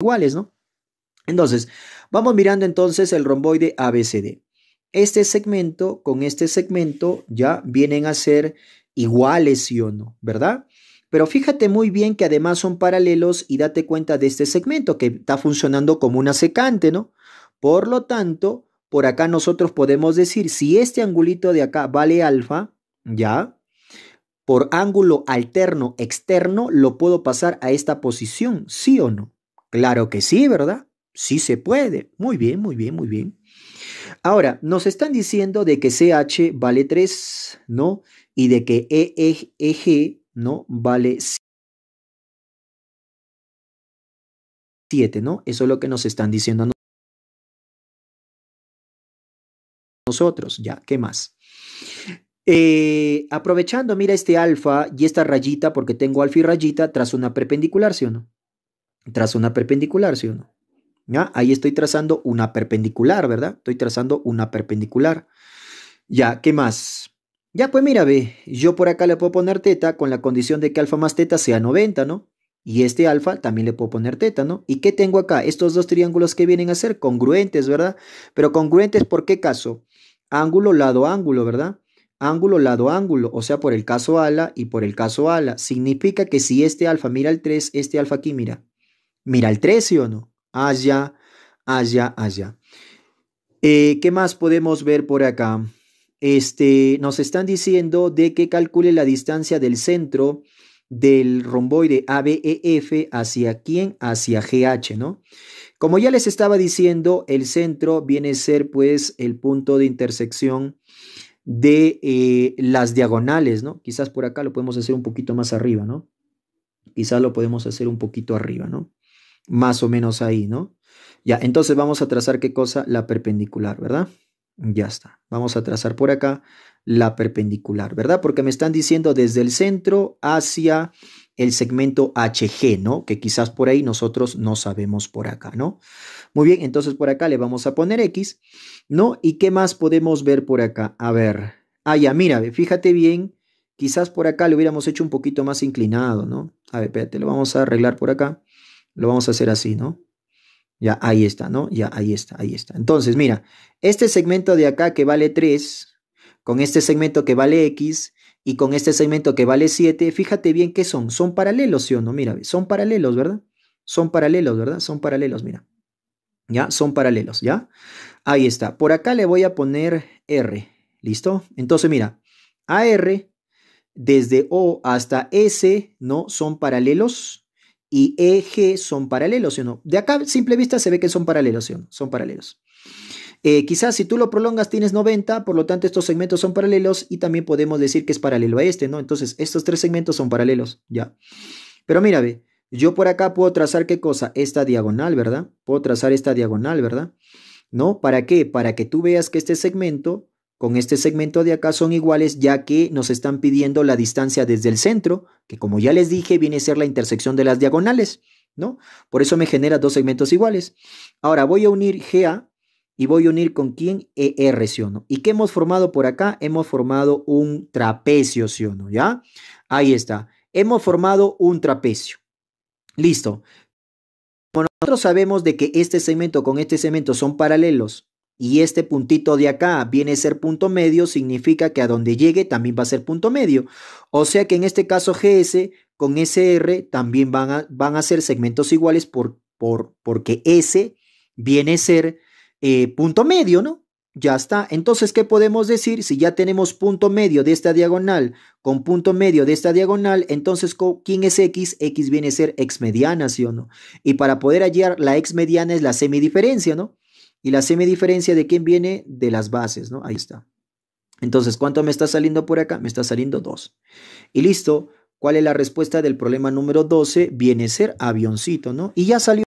iguales, ¿no? Entonces, vamos mirando entonces el romboide ABCD. Este segmento con este segmento ya vienen a ser iguales, sí o no, ¿verdad? Pero fíjate muy bien que además son paralelos y date cuenta de este segmento que está funcionando como una secante, ¿no? Por lo tanto, por acá nosotros podemos decir, si este angulito de acá vale alfa, ¿ya? Por ángulo alterno externo lo puedo pasar a esta posición, ¿sí o no? Claro que sí, ¿verdad? Sí se puede. Muy bien, muy bien, muy bien. Ahora, nos están diciendo de que CH vale 3, ¿no? Y de que EEG, e, ¿no? Vale 7, ¿no? Eso es lo que nos están diciendo nosotros. Ya, ¿qué más? Eh, aprovechando, mira este alfa y esta rayita, porque tengo alfa y rayita tras una perpendicular, ¿sí o no? trazo una perpendicular, ¿sí o no? ¿Ya? Ahí estoy trazando una perpendicular, ¿verdad? Estoy trazando una perpendicular. Ya, ¿qué más? Ya, pues mira, ve, yo por acá le puedo poner teta con la condición de que alfa más teta sea 90, ¿no? Y este alfa también le puedo poner teta, ¿no? ¿Y qué tengo acá? Estos dos triángulos que vienen a ser congruentes, ¿verdad? Pero congruentes, ¿por qué caso? Ángulo, lado, ángulo, ¿verdad? ángulo, lado, ángulo, o sea, por el caso ala y por el caso ala. Significa que si este alfa mira el 3, este alfa aquí mira, Mira el 13 o no. Allá, allá, allá. Eh, ¿Qué más podemos ver por acá? Este, nos están diciendo de que calcule la distancia del centro del romboide ABEF hacia quién, hacia GH, ¿no? Como ya les estaba diciendo, el centro viene a ser pues el punto de intersección de eh, las diagonales, ¿no? Quizás por acá lo podemos hacer un poquito más arriba, ¿no? Quizás lo podemos hacer un poquito arriba, ¿no? más o menos ahí, ¿no? Ya, entonces vamos a trazar qué cosa? La perpendicular, ¿verdad? Ya está. Vamos a trazar por acá la perpendicular, ¿verdad? Porque me están diciendo desde el centro hacia el segmento HG, ¿no? Que quizás por ahí nosotros no sabemos por acá, ¿no? Muy bien, entonces por acá le vamos a poner X, ¿no? ¿Y qué más podemos ver por acá? A ver. Ah, ya, mira, fíjate bien. Quizás por acá le hubiéramos hecho un poquito más inclinado, ¿no? A ver, espérate, lo vamos a arreglar por acá. Lo vamos a hacer así, ¿no? Ya, ahí está, ¿no? Ya, ahí está, ahí está. Entonces, mira, este segmento de acá que vale 3, con este segmento que vale X y con este segmento que vale 7, fíjate bien qué son. Son paralelos, ¿sí o no? Mira, son paralelos, ¿verdad? Son paralelos, ¿verdad? Son paralelos, mira. ¿Ya? Son paralelos, ¿ya? Ahí está. Por acá le voy a poner R, ¿listo? Entonces, mira, AR desde O hasta S, ¿no? Son paralelos y EG son paralelos, o no? De acá, a simple vista, se ve que son paralelos, ¿sí o no? Son paralelos. Eh, quizás si tú lo prolongas tienes 90, por lo tanto estos segmentos son paralelos y también podemos decir que es paralelo a este, ¿no? Entonces estos tres segmentos son paralelos, ya. Pero mira, ve, yo por acá puedo trazar qué cosa? Esta diagonal, ¿verdad? Puedo trazar esta diagonal, ¿verdad? ¿No? ¿Para qué? Para que tú veas que este segmento con este segmento de acá son iguales ya que nos están pidiendo la distancia desde el centro, que como ya les dije viene a ser la intersección de las diagonales, ¿no? Por eso me genera dos segmentos iguales. Ahora voy a unir GA y voy a unir con quién ER, ¿sí o no? ¿Y qué hemos formado por acá? Hemos formado un trapecio, ¿sí o no? ¿Ya? Ahí está. Hemos formado un trapecio. Listo. Como nosotros sabemos de que este segmento con este segmento son paralelos y este puntito de acá viene a ser punto medio, significa que a donde llegue también va a ser punto medio. O sea que en este caso GS con SR también van a, van a ser segmentos iguales por, porque S viene a ser eh, punto medio, ¿no? Ya está. Entonces, ¿qué podemos decir? Si ya tenemos punto medio de esta diagonal con punto medio de esta diagonal, entonces, ¿quién es X? X viene a ser X mediana, ¿sí o no? Y para poder hallar la X mediana es la semidiferencia, ¿no? Y la semidiferencia de quién viene de las bases, ¿no? Ahí está. Entonces, ¿cuánto me está saliendo por acá? Me está saliendo 2. Y listo. ¿Cuál es la respuesta del problema número 12? Viene ser avioncito, ¿no? Y ya salió.